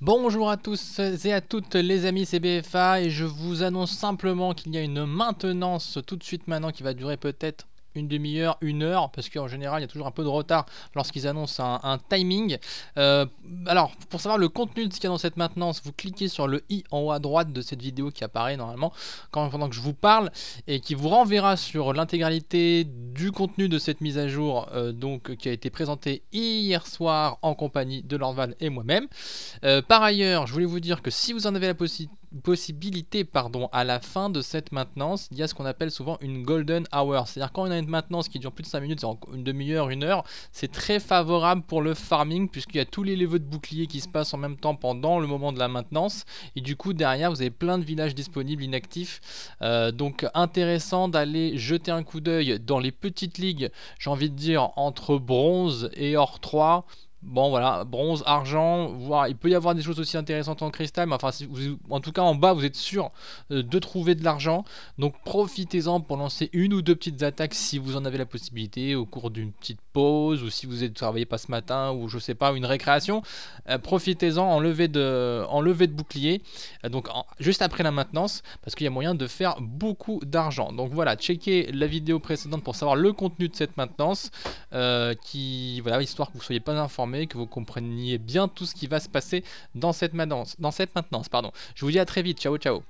Bonjour à tous et à toutes les amis, c'est BFA et je vous annonce simplement qu'il y a une maintenance tout de suite maintenant qui va durer peut-être une demi-heure, une heure, parce qu'en général, il y a toujours un peu de retard lorsqu'ils annoncent un, timing. Euh, alors, pour savoir le contenu de ce qu'il y a dans cette maintenance, vous cliquez sur le i en haut à droite de cette vidéo qui apparaît normalement quand, pendant que je vous parle et qui vous renverra sur l'intégralité du contenu de cette mise à jour euh, donc, qui a été présentée hier soir en compagnie de Lorval et moi-même. Euh, par ailleurs, je voulais vous dire que si vous en avez la possibilité, possibilité pardon, à la fin de cette maintenance, il y a ce qu'on appelle souvent une golden hour. C'est-à-dire quand on a une maintenance qui dure plus de 5 minutes, une demi-heure, une heure, c'est très favorable pour le farming puisqu'il y a tous les leveux de bouclier qui se passent en même temps pendant le moment de la maintenance. Et du coup, derrière, vous avez plein de villages disponibles, inactifs. Euh, donc intéressant d'aller jeter un coup d'œil dans les petites ligues, j'ai envie de dire entre bronze et or 3. Bon voilà, bronze, argent, voire il peut y avoir des choses aussi intéressantes en cristal, mais enfin vous, en tout cas en bas vous êtes sûr euh, de trouver de l'argent. Donc profitez-en pour lancer une ou deux petites attaques si vous en avez la possibilité au cours d'une petite pause ou si vous êtes travaillé pas ce matin ou je sais pas une récréation. Euh, profitez-en en levée de de bouclier. Euh, donc juste après la maintenance parce qu'il y a moyen de faire beaucoup d'argent. Donc voilà, checkez la vidéo précédente pour savoir le contenu de cette maintenance qui voilà histoire que vous soyez pas informé que vous compreniez bien tout ce qui va se passer dans cette maintenance. Dans cette pardon. Je vous dis à très vite, ciao ciao